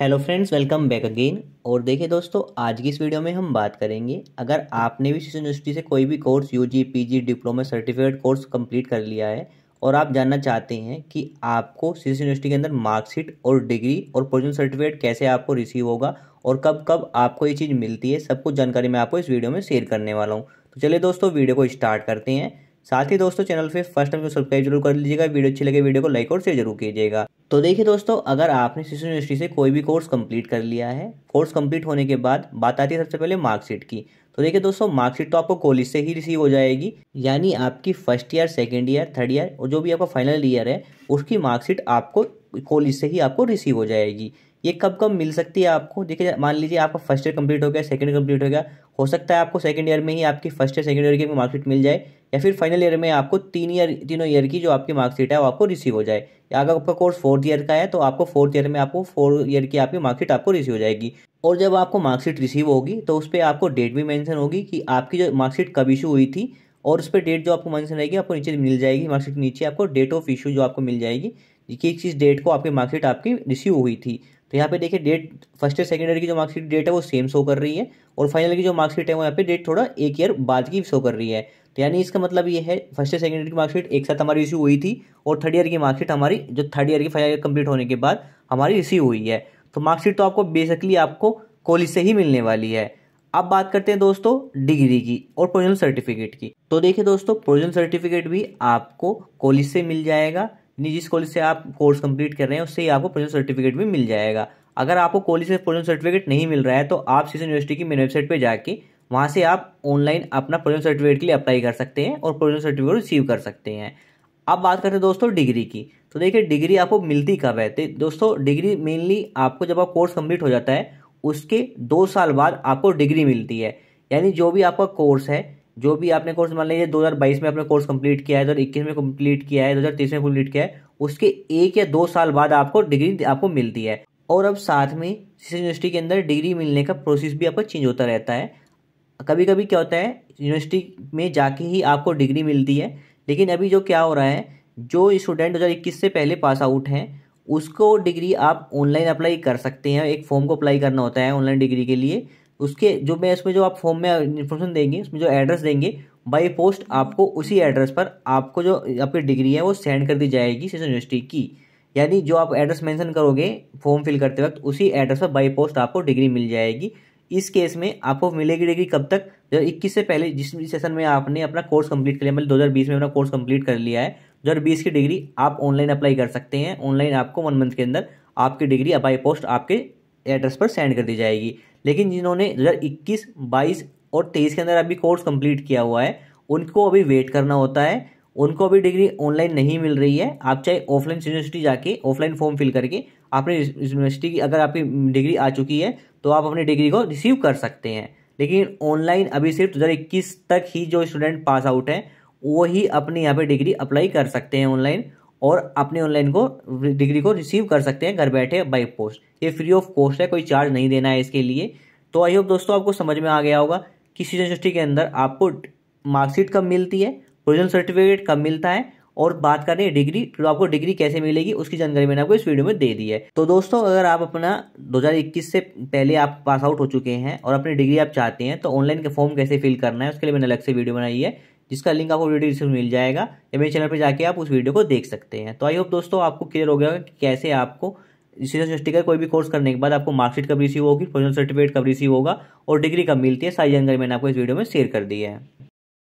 hello friends welcome back again और देखिए दोस्तों आज की इस वीडियो में हम बात करेंगे अगर आपने भी शिशु यूनिवर्सिटी से कोई भी course UG PG diploma certificate course complete कर लिया है और आप जानना चाहते हैं कि आपको शिशु यूनिवर्सिटी के अंदर मार्कशीट और डिग्री और प्रोजन सर्टिफिकेट कैसे आपको रिसीव होगा और कब कब आपको ये चीज़ मिलती है सब कुछ जानकारी मैं आपको इस वीडियो में शेयर करने वाला हूँ तो चलिए दोस्तों वीडियो को स्टार्ट करते हैं साथ ही दोस्तों चैनल पर फर्स्ट टाइम सब्सक्राइब जरूर कर लीजिएगा वीडियो अच्छी लगे वीडियो को लाइक और शेयर जरूर कीजिएगा तो देखिए दोस्तों अगर आपने शिशु यूनिवर्सिटी से कोई भी कोर्स कंप्लीट कर लिया है कोर्स कंप्लीट होने के बाद बात आती है सबसे पहले मार्कशीट की तो देखिए दोस्तों मार्कशीट तो आपको कॉलेज से ही रिसीव हो जाएगी यानी आपकी first year second year third year और जो भी आपका फाइनल ईयर है उसकी मार्कशीट आपको कॉलेज से ही आपको रिसीव हो जाएगी ये कब कब मिल सकती है आपको देखिए मान लीजिए आपका फर्स्ट ईयर कंप्लीट हो गया सेकंड ईयर कंप्लीट हो गया हो सकता है आपको सेकंड ईयर में ही आपकी फर्स्ट ईयर सेकंड ईयर की मार्कशीट मिल जाए या फिर फाइनल ईयर में आपको तीन ईयर तीनों ईयर की जो आपकी मार्कशीट है वो आपको रिसीव हो जाए या अगर आपका कोर्स फोर्थ ईयर का है तो आपको फोर्थ ईयर में आपको फोर ईयर की आपकी मार्कशीट आपको रिसीव हो जाएगी और जब आपको मार्कशीट रिसीव होगी तो उस पर आपको डेट भी मैंसन होगी कि आपकी जो मार्कशीट कब इशू हुई थी और उस पर डेट जो आपको मैंसन रहेगी आपको नीचे मिल जाएगी मार्कशीट नीचे आपको डेट ऑफ इशू जो आपको मिल जाएगी कि किस डेट को आपकी मार्कशीट आपकी रिसीव हुई थी तो यहाँ पे देखिए date first year second year की जो मार्कशीट डेट है वो सेम शो कर रही है और फाइनल की जो मार्कशीट है वो यहाँ पे डेट थोड़ा एक ईयर बाद की शो कर रही है तो यानी इसका मतलब ये है फर्स्ट ईयर सेकेंड ईयर की मार्कशीट एक साथ हमारी इश्यू हुई थी और थर्ड ईयर की मार्कशीट हमारी जो थर्ड ईयर की फाइनल ईयर कम्प्लीट होने के बाद हमारी इश्यू हुई है तो मार्कशीट तो आपको बेसिकली आपको कॉलेज से ही मिलने वाली है अब बात करते हैं दोस्तों डिग्री की और प्रोविजनल सर्टिफिकेट की तो देखिए दोस्तों प्रोविजनल सर्टिफिकेट भी आपको कॉलेज से मिल जाएगा जिस कॉलेज से आप कोर्स कंप्लीट कर रहे हैं उससे ही आपको प्रोजेक्ट सर्टिफिकेट भी मिल जाएगा अगर आपको कॉलेज से प्रोजेक्ट सर्टिफिकेट नहीं मिल रहा है तो आप सीजन यूनिवर्सिटी की मेन वेबसाइट पर जाके वहाँ से आप ऑनलाइन अपना प्रोजेक्ट सर्टिफिकेट के लिए अप्लाई कर सकते हैं और प्रोजेक्ट सर्टिफिकेट रिसीव कर सकते हैं अब बात करते हैं दोस्तों डिग्री की तो देखिए डिग्री आपको मिलती कब है तो दोस्तों डिग्री मेनली आपको जब आप कोर्स कंप्लीट हो जाता है उसके दो साल बाद आपको डिग्री मिलती है यानी जो भी आपका कोर्स है जो भी आपने कोर्स मान लीजिए 2022 में आपने कोर्स कंप्लीट किया है 2021 में कंप्लीट किया है 2023 में कंप्लीट किया है उसके एक या दो साल बाद आपको डिग्री आपको मिलती है और अब साथ में यूनिवर्सिटी के अंदर डिग्री मिलने का प्रोसेस भी आपका चेंज होता रहता है कभी कभी क्या होता है यूनिवर्सिटी में जाके ही आपको डिग्री मिलती है लेकिन अभी जो क्या हो रहा है जो स्टूडेंट 2021 से पहले पास आउट हैं उसको डिग्री आप ऑनलाइन अप्लाई कर सकते हैं एक फॉर्म को अप्लाई करना होता है ऑनलाइन डिग्री के लिए उसके जो मैं इसमें जो आप फॉर्म में इन्फॉर्मेशन देंगे उसमें जो एड्रेस देंगे बाई पोस्ट आपको उसी एड्रेस पर आपको जो आपकी डिग्री है वो सेंड कर दी जाएगी सेशन यूनिवर्सिटी की यानी जो आप एड्रेस मेंशन करोगे फॉर्म फिल करते वक्त उसी एड्रेस पर बाई पोस्ट आपको डिग्री मिल जाएगी इस केस में आपको मिलेगी डिग्री कब तक जब इक्कीस से पहले जिस सेशन में आपने अपना कोर्स कंप्लीट कर लिया मतलब 2020 में अपना कोर्स कंप्लीट कर लिया है 2020 की डिग्री आप ऑनलाइन अप्लाई कर सकते हैं ऑनलाइन आपको वन मंथ के अंदर आपकी डिग्री बाई पोस्ट आपके एड्रेस पर सेंड कर दी जाएगी लेकिन जिन्होंने दो हज़ार इक्कीस बाईस और तेईस के अंदर अभी कोर्स कंप्लीट किया हुआ है उनको अभी वेट करना होता है उनको अभी डिग्री ऑनलाइन नहीं मिल रही है आप चाहे ऑफलाइन यूनिवर्सिटी जाके ऑफलाइन फॉर्म फिल करके आपने यूनिवर्सिटी की अगर आपकी डिग्री आ चुकी है तो आप अपनी डिग्री को रिसीव कर सकते हैं लेकिन ऑनलाइन अभी सिर्फ दो हज़ार इक्कीस तक ही जो स्टूडेंट पास आउट हैं वो ही अपने यहाँ पर डिग्री अप्लाई कर सकते हैं ऑनलाइन और अपने ऑनलाइन को डिग्री को रिसीव कर सकते हैं घर बैठे बाई पोस्ट ये फ्री ऑफ कॉस्ट है कोई चार्ज नहीं देना है इसके लिए तो आई होप दोस्तों आपको समझ में आ गया होगा कि सीजन सिक्सटी के अंदर आपको मार्कशीट कब मिलती है ओरिजिनल सर्टिफिकेट कब मिलता है और बात कर रहे हैं डिग्री तो आपको डिग्री कैसे मिलेगी उसकी जानकारी मैंने आपको इस वीडियो में दे दी है तो दोस्तों अगर आप अपना 2021 से पहले आप पास आउट हो चुके हैं और अपनी डिग्री आप चाहते हैं तो ऑनलाइन के फॉर्म कैसे फिल करना है उसके लिए मैंने अलग से वीडियो बनाई है जिसका लिंक आपको वीडियो डिस्क्रिप्शन मिल जाएगा या मेरे चैनल पर जाके आप उस वीडियो को देख सकते हैं तो आई होप दोस्तों आपको क्लियर हो गया कि कैसे आपको सीनियर सिस्टी का कोई भी कोर्स करने के बाद आपको मार्कशीट कब रिसीव होगी प्रोफेशनल सर्टिफिकेट कब रिसीव होगा और डिग्री कब मिलती है सारी जानकारी मैंने आपको इस वीडियो में शेयर कर दी है